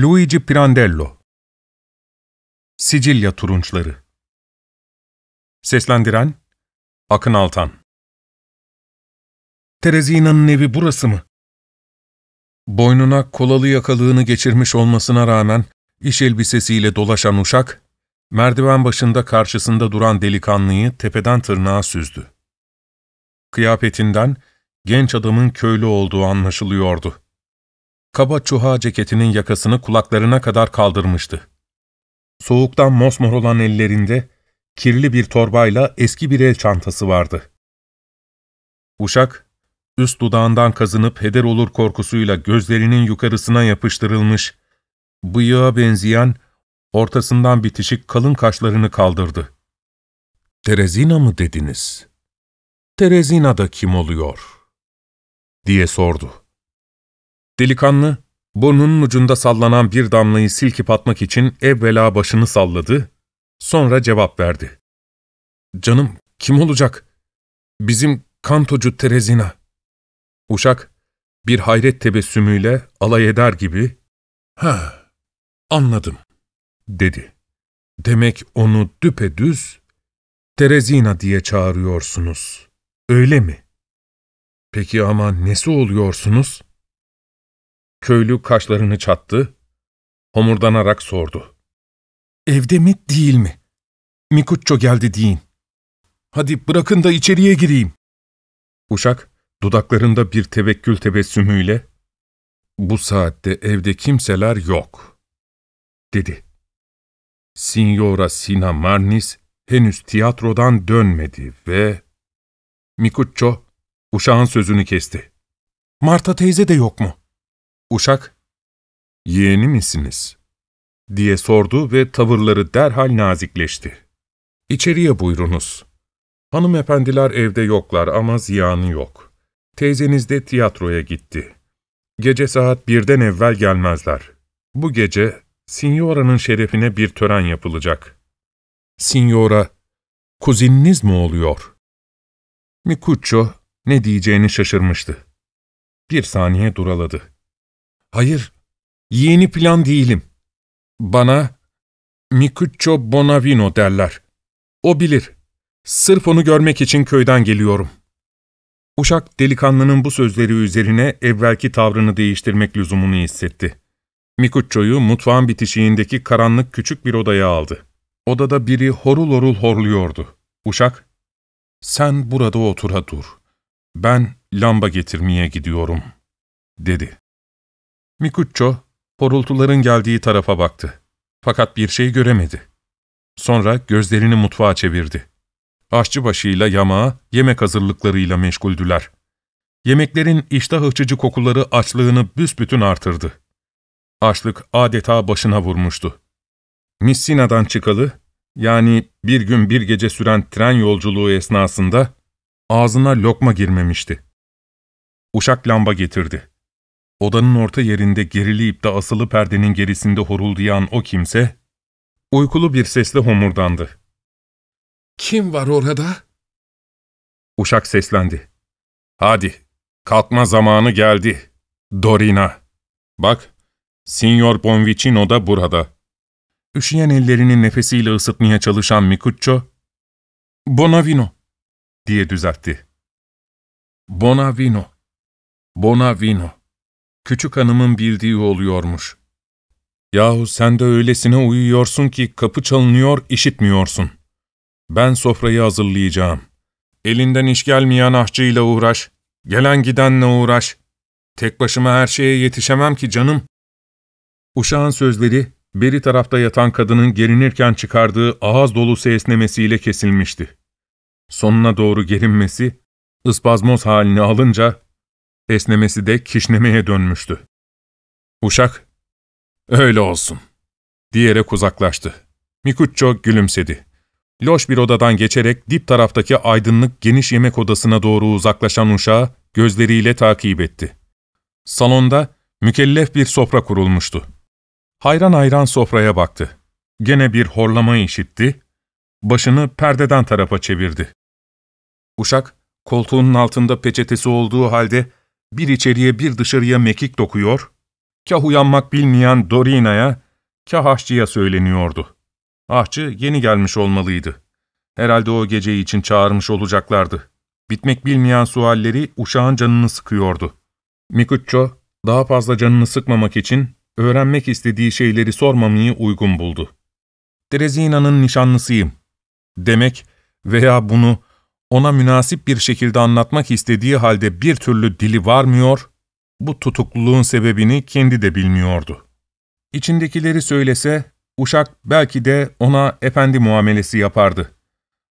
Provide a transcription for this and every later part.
Luigi Pirandello Sicilya Turunçları Seslendiren Akın Altan Terezina'nın evi burası mı? Boynuna kolalı yakalığını geçirmiş olmasına rağmen iş elbisesiyle dolaşan uşak, merdiven başında karşısında duran delikanlıyı tepeden tırnağa süzdü. Kıyafetinden genç adamın köylü olduğu anlaşılıyordu. Kaba çuha ceketinin yakasını kulaklarına kadar kaldırmıştı. Soğuktan mosmor olan ellerinde kirli bir torbayla eski bir el çantası vardı. Uşak, üst dudağından kazınıp heder olur korkusuyla gözlerinin yukarısına yapıştırılmış, bıyığa benzeyen, ortasından bitişik kalın kaşlarını kaldırdı. ''Terezina mı dediniz?'' ''Terezina da kim oluyor?'' diye sordu. Delikanlı, burnunun ucunda sallanan bir damlayı silkip atmak için evvela başını salladı, sonra cevap verdi. ''Canım, kim olacak? Bizim kantocu Terezina.'' Uşak, bir hayret tebessümüyle alay eder gibi, ''Ha, anladım.'' dedi. ''Demek onu düpedüz Terezina diye çağırıyorsunuz, öyle mi?'' ''Peki ama nesi oluyorsunuz?'' Köylü kaşlarını çattı, homurdanarak sordu. ''Evde mi, değil mi? Mikuçço geldi deyin. Hadi bırakın da içeriye gireyim.'' Uşak, dudaklarında bir tevekkül tebessümüyle, ''Bu saatte evde kimseler yok.'' dedi. Signora Sina Marnis henüz tiyatrodan dönmedi ve... Mikuçço, uşağın sözünü kesti. ''Marta teyze de yok mu?'' Uşak, ''Yeğeni misiniz?'' diye sordu ve tavırları derhal nazikleşti. ''İçeriye buyurunuz. Hanımefendiler evde yoklar ama ziyanı yok. Teyzeniz de tiyatroya gitti. Gece saat birden evvel gelmezler. Bu gece Signora'nın şerefine bir tören yapılacak.'' Signora, kuzininiz mi oluyor?'' Mikuccio ne diyeceğini şaşırmıştı. Bir saniye duraladı. Hayır, yeni plan değilim. Bana Mikuccio Bonavino derler. O bilir. Sırf onu görmek için köyden geliyorum. Uşak delikanlının bu sözleri üzerine evvelki tavrını değiştirmek lüzumunu hissetti. Mikucco'yu mutfağın bitişiğindeki karanlık küçük bir odaya aldı. Odada biri horul horul horluyordu. Uşak, ''Sen burada otura dur. Ben lamba getirmeye gidiyorum.'' dedi. Mikuccio, horultuların geldiği tarafa baktı. Fakat bir şey göremedi. Sonra gözlerini mutfağa çevirdi. Aşçıbaşıyla başıyla yamağa, yemek hazırlıklarıyla meşguldüler. Yemeklerin iştah açıcı kokuları açlığını büsbütün artırdı. Açlık adeta başına vurmuştu. Missina'dan çıkalı, yani bir gün bir gece süren tren yolculuğu esnasında ağzına lokma girmemişti. Uşak lamba getirdi. Odanın orta yerinde gerileyip de asılı perdenin gerisinde horulduyan o kimse, uykulu bir sesle homurdandı. ''Kim var orada?'' Uşak seslendi. ''Hadi, kalkma zamanı geldi. Dorina. Bak, Signor Bonvicino da burada.'' Üşüyen ellerini nefesiyle ısıtmaya çalışan Mikuccio, ''Bonavino'' diye düzeltti. ''Bonavino, Bonavino.'' küçük hanımın bildiği oluyormuş. Yahu sen de öylesine uyuyorsun ki kapı çalınıyor, işitmiyorsun. Ben sofrayı hazırlayacağım. Elinden iş gelmeyen ahçıyla uğraş, gelen gidenle uğraş. Tek başıma her şeye yetişemem ki canım. Uşağın sözleri, beri tarafta yatan kadının gerinirken çıkardığı ağız dolusu esnemesiyle kesilmişti. Sonuna doğru gerinmesi, ıspazmoz halini alınca Esnemesi de kişnemeye dönmüştü. Uşak, öyle olsun, diyerek uzaklaştı. Mikuçço gülümsedi. Loş bir odadan geçerek dip taraftaki aydınlık geniş yemek odasına doğru uzaklaşan uşağı gözleriyle takip etti. Salonda mükellef bir sofra kurulmuştu. Hayran hayran sofraya baktı. Gene bir horlama işitti, başını perdeden tarafa çevirdi. Uşak, koltuğunun altında peçetesi olduğu halde bir içeriye bir dışarıya mekik dokuyor, kah uyanmak bilmeyen Dorina'ya, kah aşçıya söyleniyordu. Ahçı yeni gelmiş olmalıydı. Herhalde o geceyi için çağırmış olacaklardı. Bitmek bilmeyen sualleri uşağın canını sıkıyordu. Mikuccio, daha fazla canını sıkmamak için öğrenmek istediği şeyleri sormamayı uygun buldu. "Drezina'nın nişanlısıyım. Demek veya bunu ona münasip bir şekilde anlatmak istediği halde bir türlü dili varmıyor, bu tutukluluğun sebebini kendi de bilmiyordu. İçindekileri söylese, uşak belki de ona efendi muamelesi yapardı.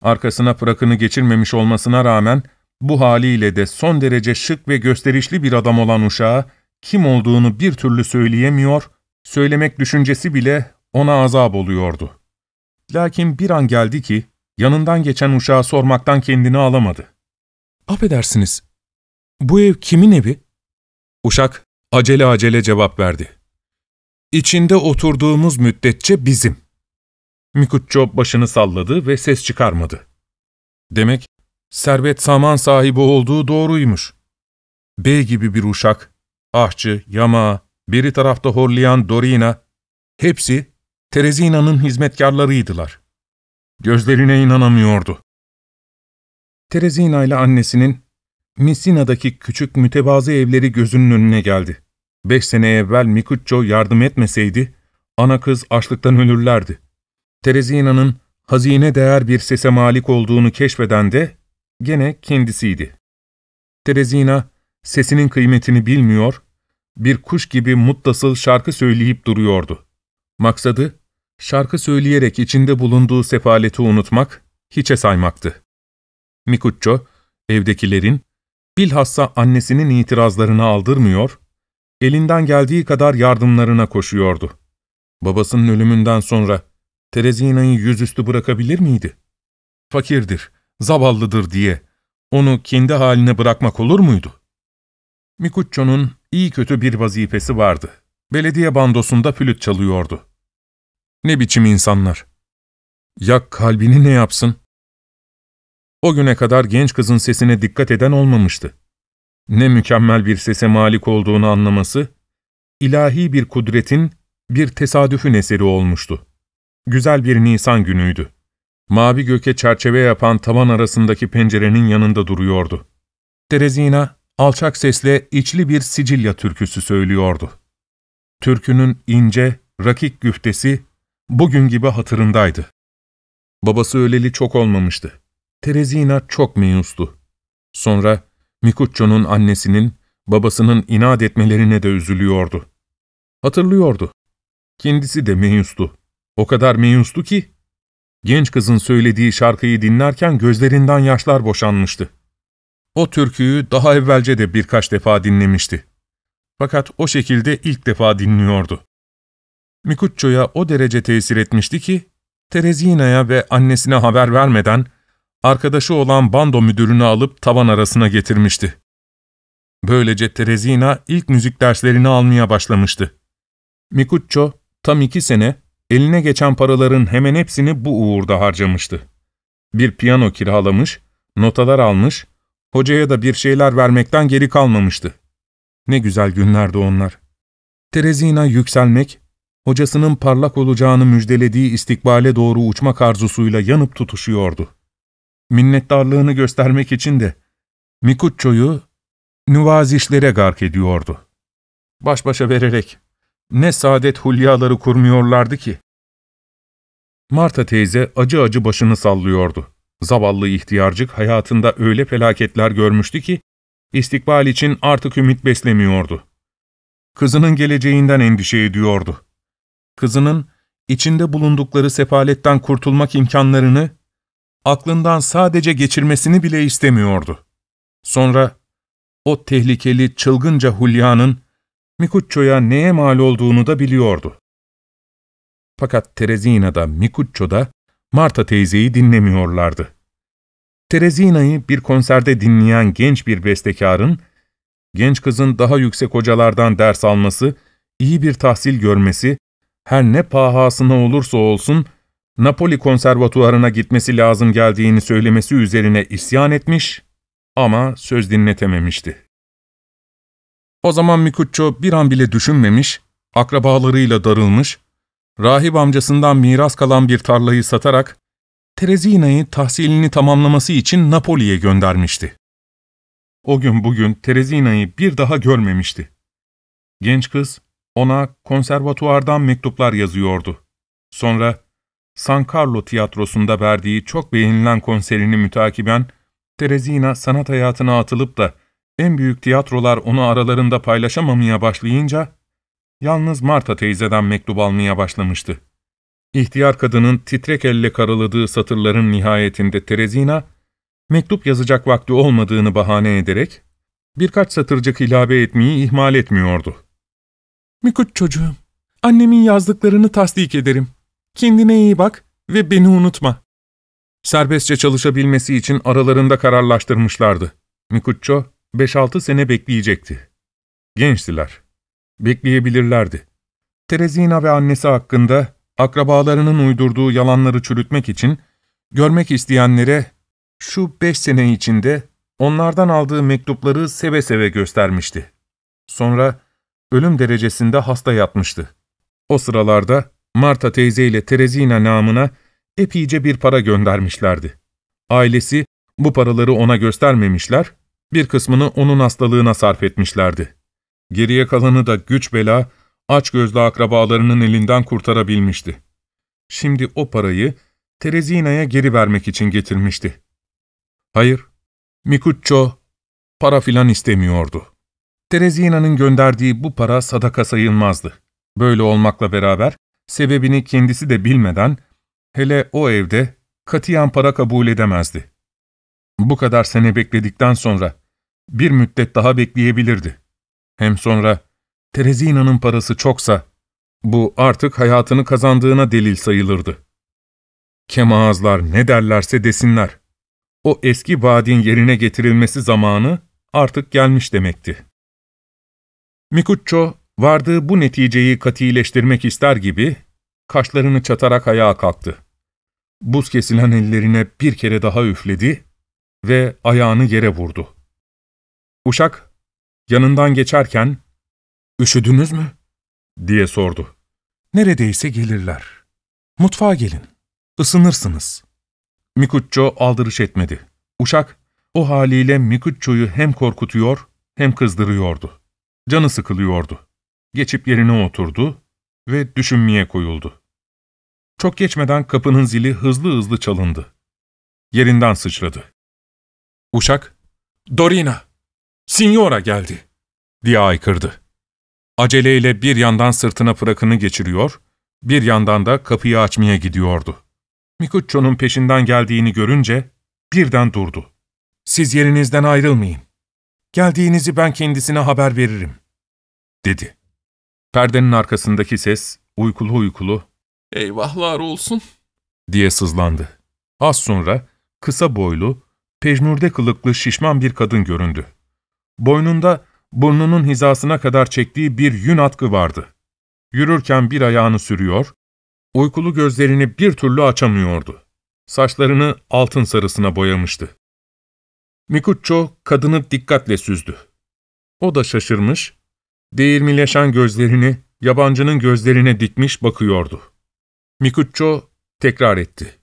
Arkasına frakını geçirmemiş olmasına rağmen, bu haliyle de son derece şık ve gösterişli bir adam olan uşağa, kim olduğunu bir türlü söyleyemiyor, söylemek düşüncesi bile ona azap oluyordu. Lakin bir an geldi ki, Yanından geçen uşağa sormaktan kendini alamadı. ''Affedersiniz, bu ev kimin evi?'' Uşak acele acele cevap verdi. ''İçinde oturduğumuz müddetçe bizim.'' Mikutço başını salladı ve ses çıkarmadı. Demek servet saman sahibi olduğu doğruymuş. B gibi bir uşak, ahçı, yama, biri tarafta horlayan Dorina, hepsi Terezina'nın hizmetkarlarıydılar.'' Gözlerine inanamıyordu. Terezina ile annesinin Missina'daki küçük mütevazı evleri gözünün önüne geldi. Beş sene evvel Mikuccio yardım etmeseydi, ana kız açlıktan ölürlerdi. Terezina'nın hazine değer bir sese malik olduğunu keşfeden de gene kendisiydi. Terezina sesinin kıymetini bilmiyor, bir kuş gibi muttasıl şarkı söyleyip duruyordu. Maksadı Şarkı söyleyerek içinde bulunduğu sefaleti unutmak, hiçe saymaktı. Mikuccio, evdekilerin, bilhassa annesinin itirazlarını aldırmıyor, elinden geldiği kadar yardımlarına koşuyordu. Babasının ölümünden sonra Terezina'yı yüzüstü bırakabilir miydi? Fakirdir, zavallıdır diye onu kendi haline bırakmak olur muydu? Mikuccio'nun iyi kötü bir vazifesi vardı. Belediye bandosunda flüt çalıyordu. Ne biçim insanlar? Ya kalbini ne yapsın? O güne kadar genç kızın sesine dikkat eden olmamıştı. Ne mükemmel bir sese malik olduğunu anlaması, ilahi bir kudretin bir tesadüfün eseri olmuştu. Güzel bir Nisan günüydü. Mavi göke çerçeve yapan tavan arasındaki pencerenin yanında duruyordu. Terezina alçak sesle içli bir Sicilya türküsü söylüyordu. Türkünün ince, rakik güftesi Bugün gibi hatırındaydı. Babası öleli çok olmamıştı. Terezina çok meyustu. Sonra Mikuccio'nun annesinin, babasının inat etmelerine de üzülüyordu. Hatırlıyordu. Kendisi de meyustu. O kadar meyustu ki, genç kızın söylediği şarkıyı dinlerken gözlerinden yaşlar boşanmıştı. O türküyü daha evvelce de birkaç defa dinlemişti. Fakat o şekilde ilk defa dinliyordu. Mikuccio'ya o derece tesir etmişti ki, Terezina'ya ve annesine haber vermeden arkadaşı olan bando müdürünü alıp tavan arasına getirmişti. Böylece Terezina ilk müzik derslerini almaya başlamıştı. Mikuccio tam iki sene eline geçen paraların hemen hepsini bu uğurda harcamıştı. Bir piyano kiralamış, notalar almış, hocaya da bir şeyler vermekten geri kalmamıştı. Ne güzel günlerdi onlar. Terezina yükselmek hocasının parlak olacağını müjdelediği istikbale doğru uçmak arzusuyla yanıp tutuşuyordu. Minnettarlığını göstermek için de Mikuçço'yu nüvazişlere gark ediyordu. Baş başa vererek ne saadet hulyaları kurmuyorlardı ki. Marta teyze acı acı başını sallıyordu. Zavallı ihtiyarcık hayatında öyle felaketler görmüştü ki, istikbal için artık ümit beslemiyordu. Kızının geleceğinden endişe ediyordu kızının içinde bulundukları sefaletten kurtulmak imkanlarını aklından sadece geçirmesini bile istemiyordu. Sonra o tehlikeli çılgınca Hulya'nın Mikuçço'ya neye mal olduğunu da biliyordu. Fakat Terezina da Mikuçço da Marta teyzeyi dinlemiyorlardı. Terezina'yı bir konserde dinleyen genç bir bestekarın, genç kızın daha yüksek hocalardan ders alması, iyi bir tahsil görmesi her ne pahasına olursa olsun Napoli konservatuarına gitmesi lazım geldiğini söylemesi üzerine isyan etmiş ama söz dinletememişti. O zaman Mikuccio bir an bile düşünmemiş, akrabalarıyla darılmış, rahip amcasından miras kalan bir tarlayı satarak Terezina'yı tahsilini tamamlaması için Napoli'ye göndermişti. O gün bugün Terezina'yı bir daha görmemişti. Genç kız ona konservatuardan mektuplar yazıyordu. Sonra San Carlo tiyatrosunda verdiği çok beğenilen konserini mütakiben Terezina sanat hayatına atılıp da en büyük tiyatrolar onu aralarında paylaşamamaya başlayınca yalnız Marta teyzeden mektup almaya başlamıştı. İhtiyar kadının titrek elle karaladığı satırların nihayetinde Terezina, mektup yazacak vakti olmadığını bahane ederek birkaç satırcık ilave etmeyi ihmal etmiyordu. Mikut çocuğum, annemin yazdıklarını tasdik ederim. Kendine iyi bak ve beni unutma. Serbestçe çalışabilmesi için aralarında kararlaştırmışlardı. Mikuçço 5-6 sene bekleyecekti. Gençtiler. Bekleyebilirlerdi. Terezina ve annesi hakkında akrabalarının uydurduğu yalanları çürütmek için görmek isteyenlere şu beş sene içinde onlardan aldığı mektupları seve seve göstermişti. Sonra ölüm derecesinde hasta yatmıştı. O sıralarda Marta teyze ile Terezina namına epeyce bir para göndermişlerdi. Ailesi bu paraları ona göstermemişler, bir kısmını onun hastalığına sarf etmişlerdi. Geriye kalanı da güç bela, açgözlü akrabalarının elinden kurtarabilmişti. Şimdi o parayı Terezina'ya geri vermek için getirmişti. Hayır, Mikuccio para filan istemiyordu. Terezina'nın gönderdiği bu para sadaka sayılmazdı. Böyle olmakla beraber sebebini kendisi de bilmeden hele o evde katiyen para kabul edemezdi. Bu kadar sene bekledikten sonra bir müddet daha bekleyebilirdi. Hem sonra Terezina'nın parası çoksa bu artık hayatını kazandığına delil sayılırdı. Kem ağızlar ne derlerse desinler. O eski vaadin yerine getirilmesi zamanı artık gelmiş demekti. Mikuccio, vardığı bu neticeyi katileştirmek ister gibi, kaşlarını çatarak ayağa kalktı. Buz kesilen ellerine bir kere daha üfledi ve ayağını yere vurdu. Uşak, yanından geçerken, ''Üşüdünüz mü?'' diye sordu. ''Neredeyse gelirler. Mutfağa gelin, ısınırsınız.'' Mikuccio aldırış etmedi. Uşak, o haliyle Mikuccio'yu hem korkutuyor hem kızdırıyordu. Canı sıkılıyordu. Geçip yerine oturdu ve düşünmeye koyuldu. Çok geçmeden kapının zili hızlı hızlı çalındı. Yerinden sıçradı. Uşak, ''Dorina, Signora geldi.'' diye aykırdı. Aceleyle bir yandan sırtına fırakını geçiriyor, bir yandan da kapıyı açmaya gidiyordu. Mikucco'nun peşinden geldiğini görünce birden durdu. ''Siz yerinizden ayrılmayın. Geldiğinizi ben kendisine haber veririm, dedi. Perdenin arkasındaki ses uykulu uykulu, ''Eyvahlar olsun.'' diye sızlandı. Az sonra kısa boylu, pejmürde kılıklı şişman bir kadın göründü. Boynunda burnunun hizasına kadar çektiği bir yün atkı vardı. Yürürken bir ayağını sürüyor, uykulu gözlerini bir türlü açamıyordu. Saçlarını altın sarısına boyamıştı. Mikuccio kadını dikkatle süzdü. O da şaşırmış, değirmileşen gözlerini yabancının gözlerine dikmiş bakıyordu. Mikuccio tekrar etti.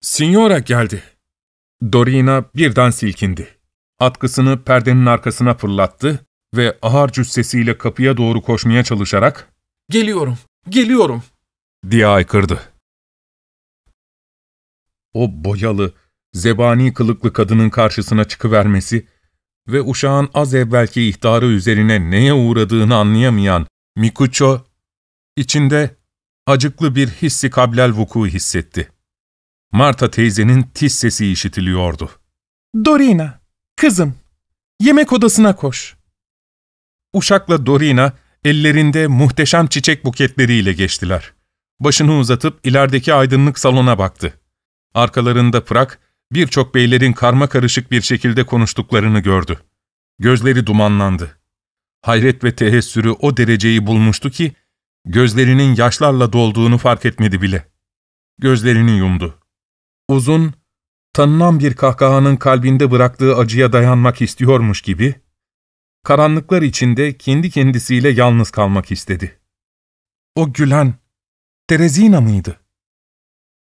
''Signora geldi.'' Dorina birden silkindi. Atkısını perdenin arkasına fırlattı ve ağır cüssesiyle kapıya doğru koşmaya çalışarak ''Geliyorum, geliyorum.'' diye aykırdı. O boyalı, zebani kılıklı kadının karşısına çıkıvermesi ve uşağın az evvelki ihtarı üzerine neye uğradığını anlayamayan Mikuço, içinde acıklı bir hissi kablel vuku hissetti. Marta teyzenin tiz sesi işitiliyordu. ''Dorina, kızım, yemek odasına koş.'' Uşakla Dorina, ellerinde muhteşem çiçek buketleriyle geçtiler. Başını uzatıp ilerideki aydınlık salona baktı. Arkalarında Prak birçok beylerin karma karışık bir şekilde konuştuklarını gördü. Gözleri dumanlandı. Hayret ve tehessürü o dereceyi bulmuştu ki, gözlerinin yaşlarla dolduğunu fark etmedi bile. Gözlerini yumdu. Uzun, tanınan bir kahkahanın kalbinde bıraktığı acıya dayanmak istiyormuş gibi, karanlıklar içinde kendi kendisiyle yalnız kalmak istedi. O gülen, Terezina mıydı?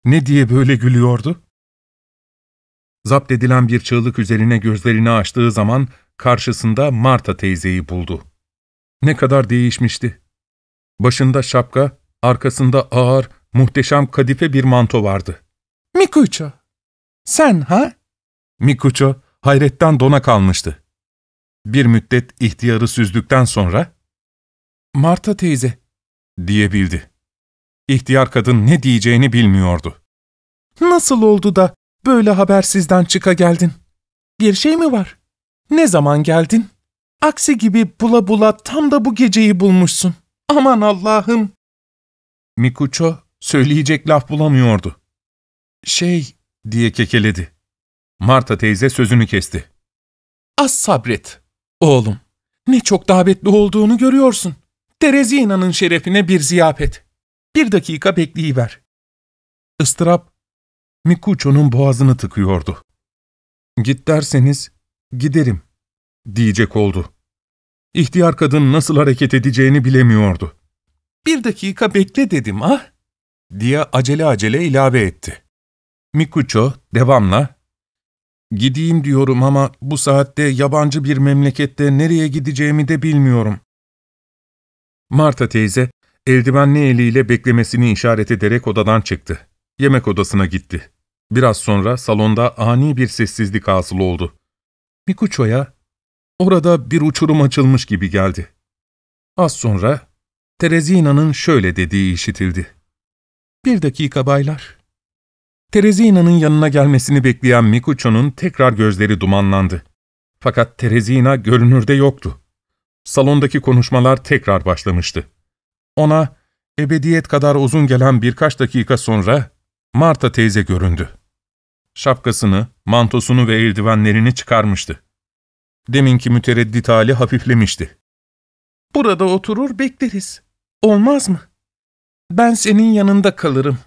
Ne diye böyle gülüyordu? Zapt edilen bir çığlık üzerine gözlerini açtığı zaman karşısında Marta teyzeyi buldu. Ne kadar değişmişti. Başında şapka, arkasında ağır, muhteşem kadife bir manto vardı. ''Mikuço, sen ha?'' Mikuço hayretten dona kalmıştı. Bir müddet ihtiyarı süzdükten sonra ''Marta teyze'' diyebildi. İhtiyar kadın ne diyeceğini bilmiyordu. ''Nasıl oldu da Böyle habersizden çıka geldin. Bir şey mi var? Ne zaman geldin? Aksi gibi bula bula tam da bu geceyi bulmuşsun. Aman Allah'ım. Mikuço söyleyecek laf bulamıyordu. Şey diye kekeledi. Marta teyze sözünü kesti. Az sabret. Oğlum, ne çok davetli olduğunu görüyorsun. Terezi inanın şerefine bir ziyafet. Bir dakika bekleyiver. Istırap Mikuço'nun boğazını tıkıyordu. ''Git derseniz giderim.'' diyecek oldu. İhtiyar kadın nasıl hareket edeceğini bilemiyordu. ''Bir dakika bekle dedim ah!'' diye acele acele ilave etti. Mikuço devamla ''Gideyim diyorum ama bu saatte yabancı bir memlekette nereye gideceğimi de bilmiyorum.'' Marta teyze eldivenli eliyle beklemesini işaret ederek odadan çıktı. Yemek odasına gitti. Biraz sonra salonda ani bir sessizlik hasıl oldu. Mikuço'ya orada bir uçurum açılmış gibi geldi. Az sonra Terezina'nın şöyle dediği işitildi. ''Bir dakika baylar.'' Terezina'nın yanına gelmesini bekleyen Mikuço'nun tekrar gözleri dumanlandı. Fakat Terezina görünürde yoktu. Salondaki konuşmalar tekrar başlamıştı. Ona ebediyet kadar uzun gelen birkaç dakika sonra Marta teyze göründü. Şapkasını, mantosunu ve eldivenlerini çıkarmıştı. Deminki mütereddit hali hafiflemişti. ''Burada oturur bekleriz. Olmaz mı? Ben senin yanında kalırım.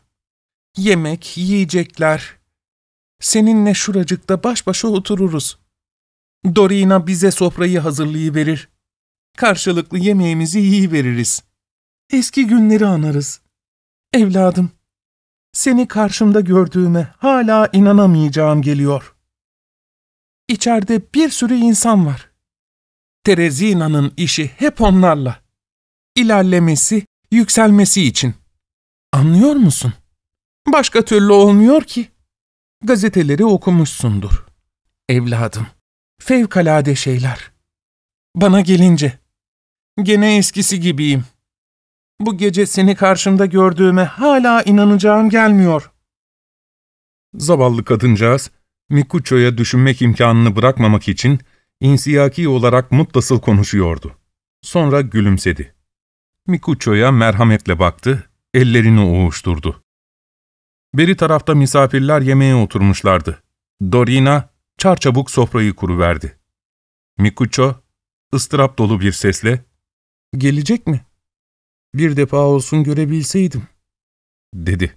Yemek, yiyecekler. Seninle şuracıkta baş başa otururuz. Dorina bize sofrayı hazırlayıverir. Karşılıklı yemeğimizi yiyiveririz. Eski günleri anarız. Evladım, seni karşımda gördüğüme hala inanamayacağım geliyor. İçeride bir sürü insan var. Terezina'nın işi hep onlarla. İlerlemesi, yükselmesi için. Anlıyor musun? Başka türlü olmuyor ki. Gazeteleri okumuşsundur. Evladım, fevkalade şeyler. Bana gelince, gene eskisi gibiyim.'' Bu gece seni karşımda gördüğüme hala inanacağım gelmiyor. Zavallı kadıncağız, Mikuço'ya düşünmek imkanını bırakmamak için insiyaki olarak mutlasıl konuşuyordu. Sonra gülümsedi. Mikuço'ya merhametle baktı, ellerini oğuşturdu. Beri tarafta misafirler yemeğe oturmuşlardı. Dorina çarçabuk sofrayı kuruverdi. Mikuço, ıstırap dolu bir sesle, ''Gelecek mi?'' bir defa olsun görebilseydim, dedi.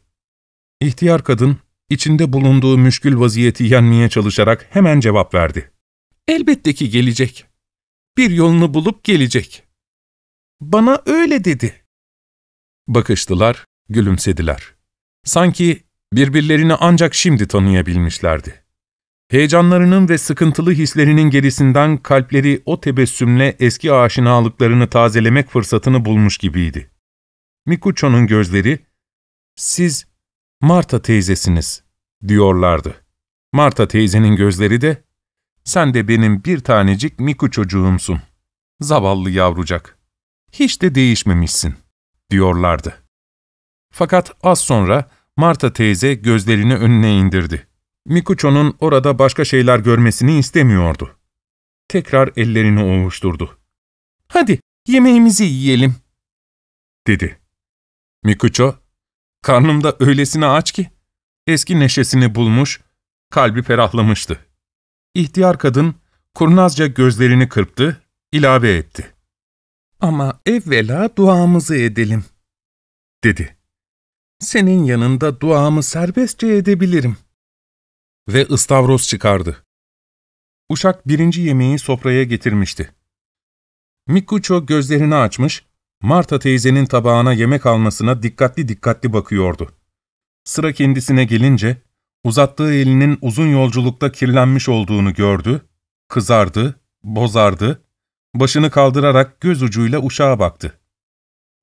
İhtiyar kadın, içinde bulunduğu müşkül vaziyeti yenmeye çalışarak hemen cevap verdi. Elbette ki gelecek. Bir yolunu bulup gelecek. Bana öyle dedi. Bakıştılar, gülümsediler. Sanki birbirlerini ancak şimdi tanıyabilmişlerdi. Heyecanlarının ve sıkıntılı hislerinin gerisinden kalpleri o tebessümle eski aşinalıklarını tazelemek fırsatını bulmuş gibiydi. Mikuço'nun gözleri, ''Siz Marta teyzesiniz.'' diyorlardı. Marta teyzenin gözleri de, ''Sen de benim bir tanecik Miku çocuğumsun. Zavallı yavrucak. Hiç de değişmemişsin.'' diyorlardı. Fakat az sonra Marta teyze gözlerini önüne indirdi. Mikuço'nun orada başka şeyler görmesini istemiyordu. Tekrar ellerini ovuşturdu. ''Hadi yemeğimizi yiyelim.'' dedi. Mikuço, karnımda öylesine aç ki, eski neşesini bulmuş, kalbi ferahlamıştı. İhtiyar kadın kurnazca gözlerini kırptı, ilave etti. ''Ama evvela duamızı edelim.'' dedi. ''Senin yanında duamı serbestçe edebilirim.'' ve ıstavroz çıkardı. Uşak birinci yemeği sofraya getirmişti. Mikuço gözlerini açmış, Marta teyzenin tabağına yemek almasına dikkatli dikkatli bakıyordu. Sıra kendisine gelince, uzattığı elinin uzun yolculukta kirlenmiş olduğunu gördü, kızardı, bozardı, başını kaldırarak göz ucuyla uşağa baktı.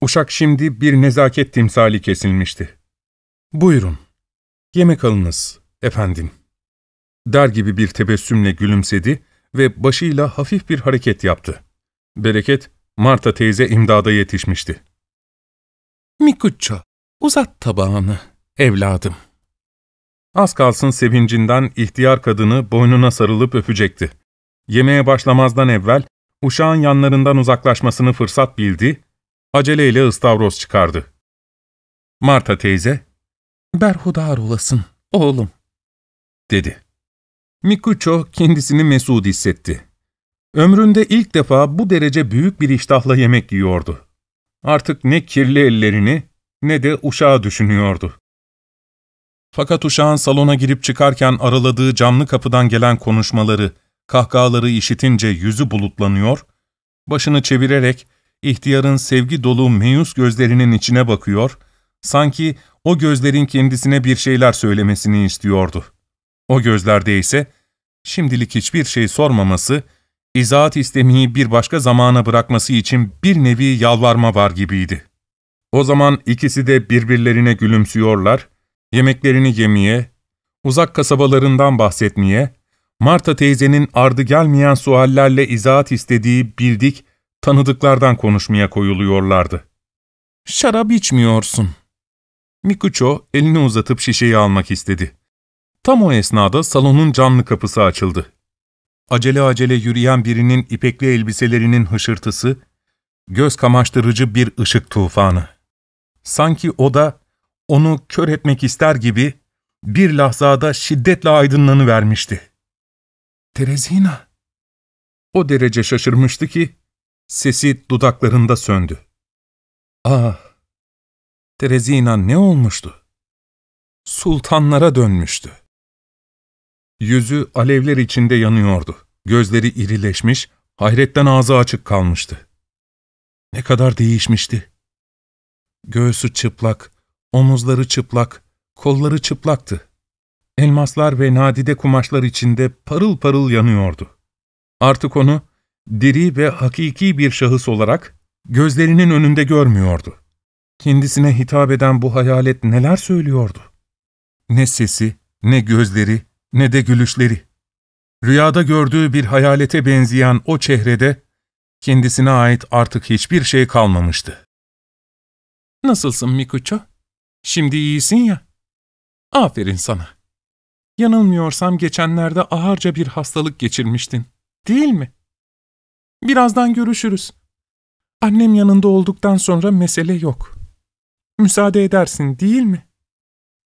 Uşak şimdi bir nezaket timsali kesilmişti. ''Buyurun, yemek alınız, efendim.'' der gibi bir tebessümle gülümsedi ve başıyla hafif bir hareket yaptı. Bereket, Marta teyze imdada yetişmişti. ''Mikuço, uzat tabağını, evladım.'' Az kalsın sevincinden ihtiyar kadını boynuna sarılıp öpecekti. Yemeğe başlamazdan evvel uşağın yanlarından uzaklaşmasını fırsat bildi, aceleyle ıstavroz çıkardı. Marta teyze, ''Berhudar olasın, oğlum.'' dedi. Mikuço kendisini mesut hissetti. Ömründe ilk defa bu derece büyük bir iştahla yemek yiyordu. Artık ne kirli ellerini ne de uşağı düşünüyordu. Fakat uşağın salona girip çıkarken araladığı camlı kapıdan gelen konuşmaları, kahkahaları işitince yüzü bulutlanıyor, başını çevirerek ihtiyarın sevgi dolu meyus gözlerinin içine bakıyor, sanki o gözlerin kendisine bir şeyler söylemesini istiyordu. O gözlerde ise şimdilik hiçbir şey sormaması, izahat istemeyi bir başka zamana bırakması için bir nevi yalvarma var gibiydi. O zaman ikisi de birbirlerine gülümsüyorlar, yemeklerini yemeye, uzak kasabalarından bahsetmeye, Marta teyzenin ardı gelmeyen suallerle izahat istediği bildik, tanıdıklardan konuşmaya koyuluyorlardı. ''Şarap içmiyorsun.'' Mikuço elini uzatıp şişeyi almak istedi. Tam o esnada salonun camlı kapısı açıldı. Acele acele yürüyen birinin ipekli elbiselerinin hışırtısı, göz kamaştırıcı bir ışık tufanı. Sanki o da onu kör etmek ister gibi bir lahzada şiddetle aydınlanıvermişti. Terezina! O derece şaşırmıştı ki sesi dudaklarında söndü. Ah! Terezina ne olmuştu? Sultanlara dönmüştü. Yüzü alevler içinde yanıyordu. Gözleri irileşmiş, hayretten ağzı açık kalmıştı. Ne kadar değişmişti. Göğsü çıplak, omuzları çıplak, kolları çıplaktı. Elmaslar ve nadide kumaşlar içinde parıl parıl yanıyordu. Artık onu diri ve hakiki bir şahıs olarak gözlerinin önünde görmüyordu. Kendisine hitap eden bu hayalet neler söylüyordu? Ne sesi, ne gözleri, ne de gülüşleri. Rüyada gördüğü bir hayalete benzeyen o çehrede kendisine ait artık hiçbir şey kalmamıştı. ''Nasılsın Mikuço? Şimdi iyisin ya. Aferin sana. Yanılmıyorsam geçenlerde ağırca bir hastalık geçirmiştin, değil mi? Birazdan görüşürüz. Annem yanında olduktan sonra mesele yok. Müsaade edersin, değil mi?''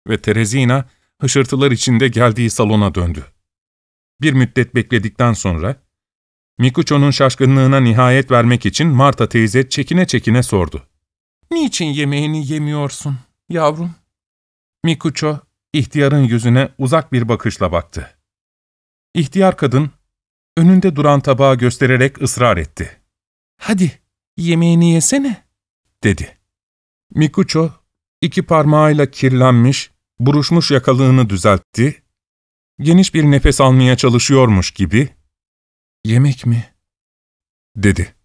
Ve Terezina, hışırtılar içinde geldiği salona döndü. Bir müddet bekledikten sonra, Mikuço'nun şaşkınlığına nihayet vermek için Marta teyze çekine çekine sordu. ''Niçin yemeğini yemiyorsun yavrum?'' Mikuço, ihtiyarın yüzüne uzak bir bakışla baktı. İhtiyar kadın, önünde duran tabağı göstererek ısrar etti. ''Hadi, yemeğini yesene.'' dedi. Mikuço, iki parmağıyla kirlenmiş, buruşmuş yakalığını düzeltti, geniş bir nefes almaya çalışıyormuş gibi, ''Yemek mi?'' dedi.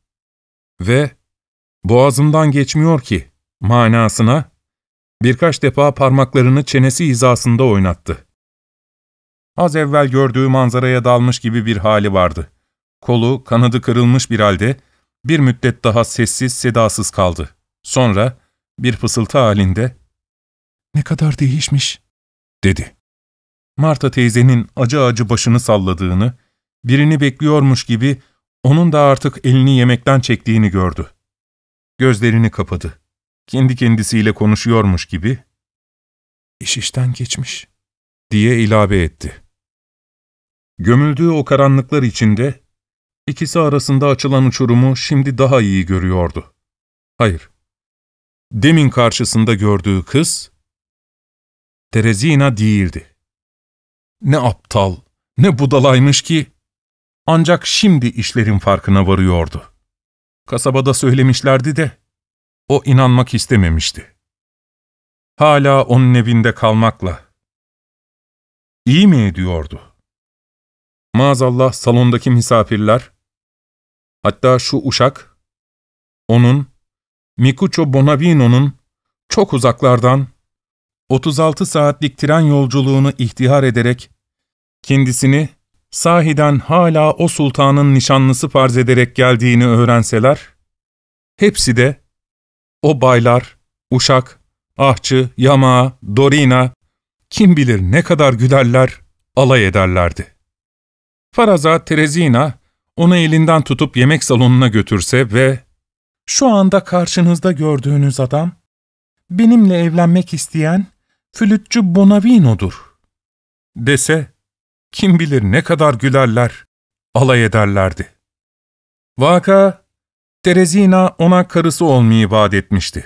Ve ''Boğazımdan geçmiyor ki'' manasına birkaç defa parmaklarını çenesi hizasında oynattı. Az evvel gördüğü manzaraya dalmış gibi bir hali vardı. Kolu, kanadı kırılmış bir halde bir müddet daha sessiz sedasız kaldı. Sonra bir fısıltı halinde ne kadar değişmiş, dedi. Marta teyzenin acı acı başını salladığını, birini bekliyormuş gibi onun da artık elini yemekten çektiğini gördü. Gözlerini kapadı. Kendi kendisiyle konuşuyormuş gibi, ''İş işten geçmiş.'' diye ilave etti. Gömüldüğü o karanlıklar içinde, ikisi arasında açılan uçurumu şimdi daha iyi görüyordu. Hayır, demin karşısında gördüğü kız, Terezina değildi. Ne aptal, ne budalaymış ki. Ancak şimdi işlerin farkına varıyordu. Kasabada söylemişlerdi de, o inanmak istememişti. Hala onun evinde kalmakla. İyi mi ediyordu? Maazallah salondaki misafirler, hatta şu uşak, onun, Mikucho Bonavino'nun çok uzaklardan 36 saatlik tren yolculuğunu ihtihar ederek, kendisini sahiden hala o sultanın nişanlısı farz ederek geldiğini öğrenseler, hepsi de o baylar, uşak, ahçı, yama, dorina, kim bilir ne kadar gülerler, alay ederlerdi. Faraza Terezina onu elinden tutup yemek salonuna götürse ve ''Şu anda karşınızda gördüğünüz adam, benimle evlenmek isteyen flütçü Bonavino'dur. Dese, kim bilir ne kadar gülerler, alay ederlerdi. Vaka, Terezina ona karısı olmayı vaat etmişti.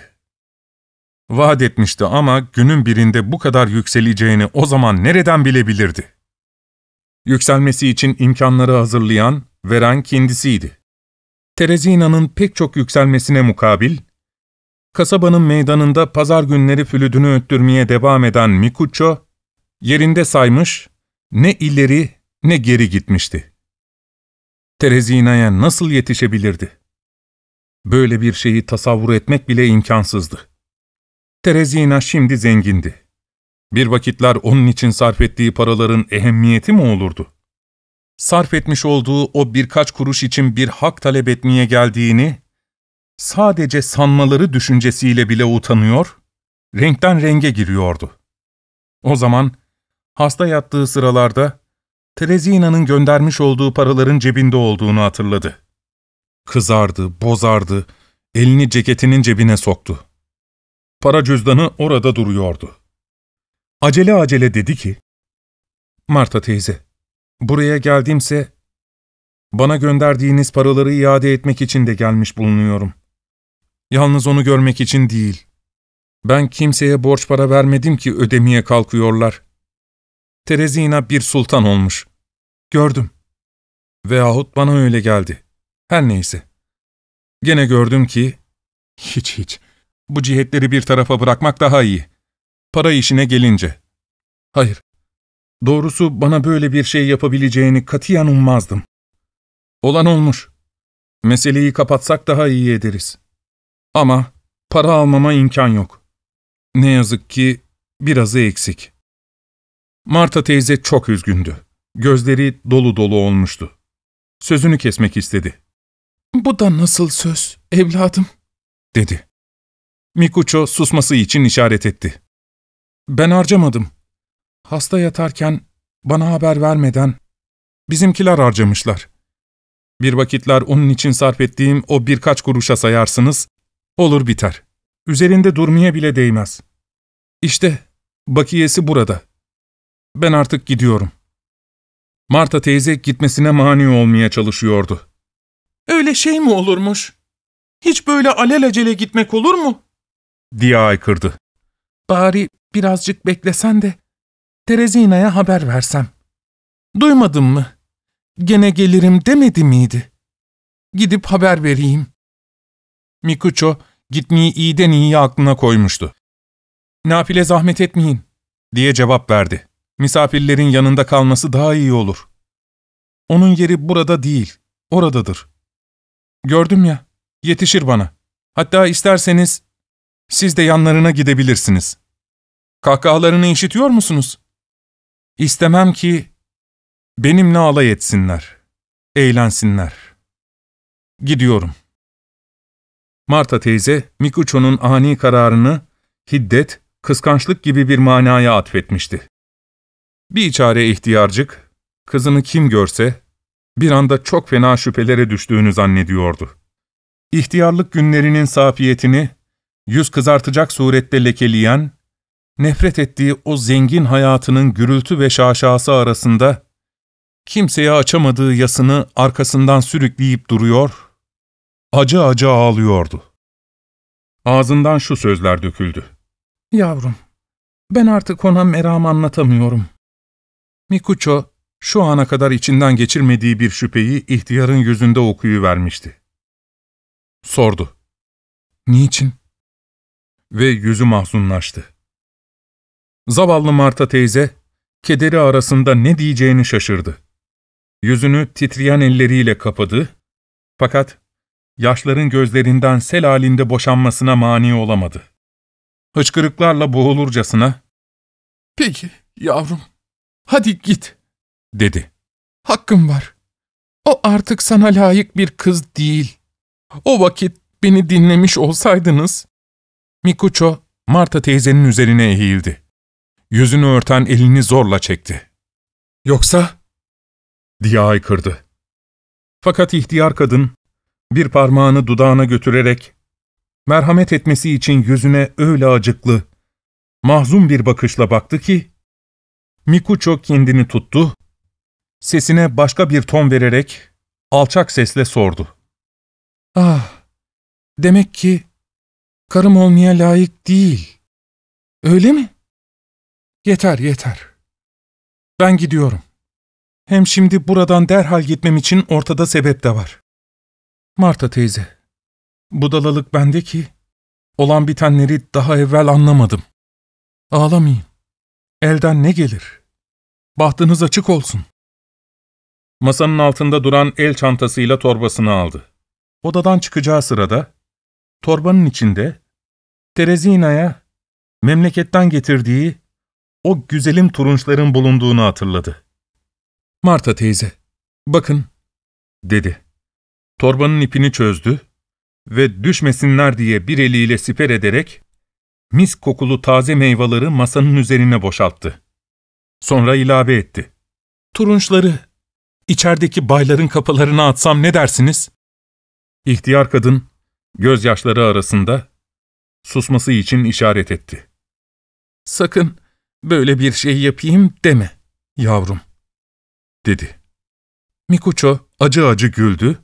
Vaat etmişti ama günün birinde bu kadar yükseleceğini o zaman nereden bilebilirdi? Yükselmesi için imkanları hazırlayan, veren kendisiydi. Terezina'nın pek çok yükselmesine mukabil, Kasabanın meydanında pazar günleri flüdünü öttürmeye devam eden Mikuço, yerinde saymış, ne ileri ne geri gitmişti. Terezina'ya nasıl yetişebilirdi? Böyle bir şeyi tasavvur etmek bile imkansızdı. Terezina şimdi zengindi. Bir vakitler onun için sarf ettiği paraların ehemmiyeti mi olurdu? Sarf etmiş olduğu o birkaç kuruş için bir hak talep etmeye geldiğini sadece sanmaları düşüncesiyle bile utanıyor, renkten renge giriyordu. O zaman hasta yattığı sıralarda Terezina'nın göndermiş olduğu paraların cebinde olduğunu hatırladı. Kızardı, bozardı, elini ceketinin cebine soktu. Para cüzdanı orada duruyordu. Acele acele dedi ki, ''Marta teyze, buraya geldiğimse bana gönderdiğiniz paraları iade etmek için de gelmiş bulunuyorum. Yalnız onu görmek için değil. Ben kimseye borç para vermedim ki ödemeye kalkıyorlar. Terezina bir sultan olmuş. Gördüm. Veyahut bana öyle geldi. Her neyse. Gene gördüm ki... Hiç hiç. Bu cihetleri bir tarafa bırakmak daha iyi. Para işine gelince. Hayır. Doğrusu bana böyle bir şey yapabileceğini katiyen ummazdım. Olan olmuş. Meseleyi kapatsak daha iyi ederiz. Ama para almama imkan yok. Ne yazık ki birazı eksik. Marta teyze çok üzgündü. Gözleri dolu dolu olmuştu. Sözünü kesmek istedi. ''Bu da nasıl söz, evladım?'' dedi. Mikuço susması için işaret etti. ''Ben harcamadım. Hasta yatarken bana haber vermeden bizimkiler harcamışlar. Bir vakitler onun için sarf ettiğim o birkaç kuruşa sayarsınız, Olur biter. Üzerinde durmaya bile değmez. İşte bakiyesi burada. Ben artık gidiyorum. Marta teyze gitmesine mani olmaya çalışıyordu. Öyle şey mi olurmuş? Hiç böyle alelacele gitmek olur mu? diye aykırdı. Bari birazcık beklesen de Terezina'ya haber versem. Duymadın mı? Gene gelirim demedi miydi? Gidip haber vereyim. Mikuço gitmeyi iyiden iyiye aklına koymuştu. ''Nafile zahmet etmeyin.'' diye cevap verdi. ''Misafirlerin yanında kalması daha iyi olur. Onun yeri burada değil, oradadır. Gördüm ya, yetişir bana. Hatta isterseniz siz de yanlarına gidebilirsiniz. Kahkahalarını işitiyor musunuz? İstemem ki benimle alay etsinler, eğlensinler. Gidiyorum.'' Marta teyze, Mikuço'nun ani kararını hiddet, kıskançlık gibi bir manaya atfetmişti. Bir çare ihtiyarcık, kızını kim görse, bir anda çok fena şüphelere düştüğünü zannediyordu. İhtiyarlık günlerinin safiyetini, yüz kızartacak surette lekeleyen, nefret ettiği o zengin hayatının gürültü ve şaşası arasında, kimseye açamadığı yasını arkasından sürükleyip duruyor, Acı acı ağlıyordu. Ağzından şu sözler döküldü. Yavrum, ben artık ona meram anlatamıyorum. Mikuço, şu ana kadar içinden geçirmediği bir şüpheyi ihtiyarın yüzünde okuyuvermişti. Sordu. Niçin? Ve yüzü mahzunlaştı. Zavallı Marta teyze, kederi arasında ne diyeceğini şaşırdı. Yüzünü titreyen elleriyle kapadı, fakat yaşların gözlerinden sel halinde boşanmasına mani olamadı. Hıçkırıklarla boğulurcasına, ''Peki yavrum, hadi git.'' dedi. ''Hakkım var. O artık sana layık bir kız değil. O vakit beni dinlemiş olsaydınız.'' Mikuço, Marta teyzenin üzerine eğildi. Yüzünü örten elini zorla çekti. ''Yoksa?'' diye aykırdı. Fakat ihtiyar kadın bir parmağını dudağına götürerek, merhamet etmesi için yüzüne öyle acıklı, mahzun bir bakışla baktı ki, Mikuço kendini tuttu, sesine başka bir ton vererek alçak sesle sordu. ''Ah, demek ki karım olmaya layık değil. Öyle mi? Yeter, yeter. Ben gidiyorum. Hem şimdi buradan derhal gitmem için ortada sebep de var. Marta teyze, budalalık bende ki, olan bitenleri daha evvel anlamadım. Ağlamayın. Elden ne gelir? Bahtınız açık olsun. Masanın altında duran el çantasıyla torbasını aldı. Odadan çıkacağı sırada, torbanın içinde, Terezina'ya memleketten getirdiği o güzelim turunçların bulunduğunu hatırladı. ''Marta teyze, bakın.'' dedi torbanın ipini çözdü ve düşmesinler diye bir eliyle siper ederek mis kokulu taze meyveleri masanın üzerine boşalttı. Sonra ilave etti. ''Turunçları içerideki bayların kapılarına atsam ne dersiniz?'' İhtiyar kadın gözyaşları arasında susması için işaret etti. ''Sakın böyle bir şey yapayım deme yavrum.'' dedi. Mikuço acı acı güldü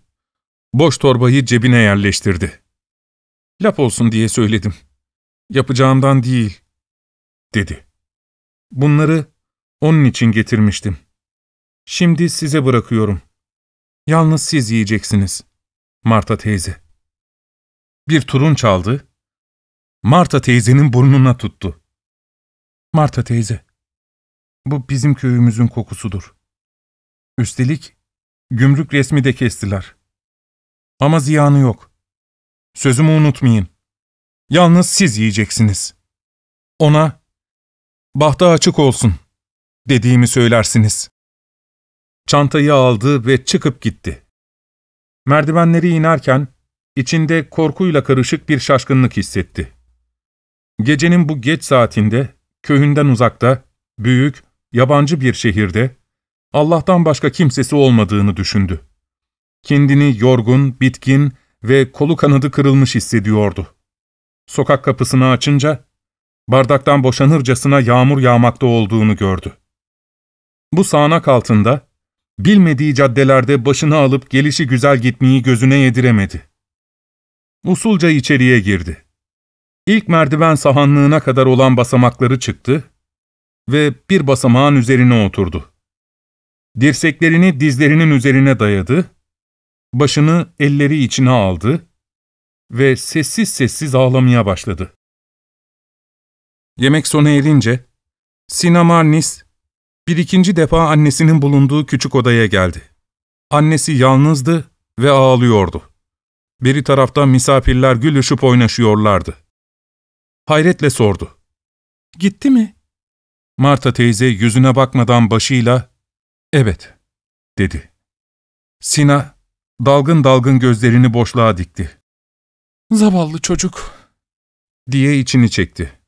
Boş torbayı cebine yerleştirdi. Lap olsun diye söyledim. Yapacağımdan değil, dedi. Bunları onun için getirmiştim. Şimdi size bırakıyorum. Yalnız siz yiyeceksiniz, Marta teyze. Bir turun çaldı. Marta teyzenin burnuna tuttu. Marta teyze, bu bizim köyümüzün kokusudur. Üstelik gümrük resmi de kestiler. Ama ziyanı yok. Sözümü unutmayın. Yalnız siz yiyeceksiniz. Ona, bahta açık olsun, dediğimi söylersiniz. Çantayı aldı ve çıkıp gitti. Merdivenleri inerken, içinde korkuyla karışık bir şaşkınlık hissetti. Gecenin bu geç saatinde, köyünden uzakta, büyük, yabancı bir şehirde, Allah'tan başka kimsesi olmadığını düşündü. Kendini yorgun, bitkin ve kolu kanadı kırılmış hissediyordu. Sokak kapısını açınca, bardaktan boşanırcasına yağmur yağmakta olduğunu gördü. Bu sağanak altında, bilmediği caddelerde başını alıp gelişi güzel gitmeyi gözüne yediremedi. Usulca içeriye girdi. İlk merdiven sahanlığına kadar olan basamakları çıktı ve bir basamağın üzerine oturdu. Dirseklerini dizlerinin üzerine dayadı başını elleri içine aldı ve sessiz sessiz ağlamaya başladı. Yemek sona erince, Sinamarnis bir ikinci defa annesinin bulunduğu küçük odaya geldi. Annesi yalnızdı ve ağlıyordu. Biri tarafta misafirler gülüşüp oynaşıyorlardı. Hayretle sordu. ''Gitti mi?'' Marta teyze yüzüne bakmadan başıyla ''Evet'' dedi. Sina Dalgın dalgın gözlerini boşluğa dikti. ''Zavallı çocuk.'' diye içini çekti.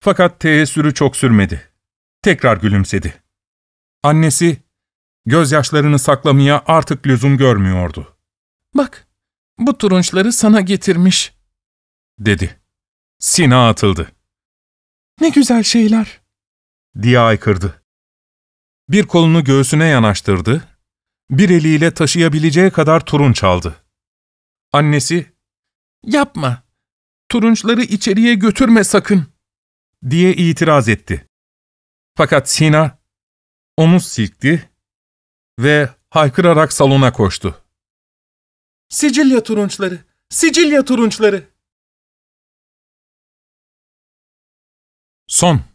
Fakat teessürü çok sürmedi. Tekrar gülümsedi. Annesi, gözyaşlarını saklamaya artık lüzum görmüyordu. ''Bak, bu turunçları sana getirmiş.'' dedi. Sina atıldı. ''Ne güzel şeyler.'' diye aykırdı. Bir kolunu göğsüne yanaştırdı, bir eliyle taşıyabileceği kadar turunç aldı. Annesi, ''Yapma, turunçları içeriye götürme sakın.'' diye itiraz etti. Fakat Sina, omuz silkti ve haykırarak salona koştu. ''Sicilya turunçları, Sicilya turunçları!'' Son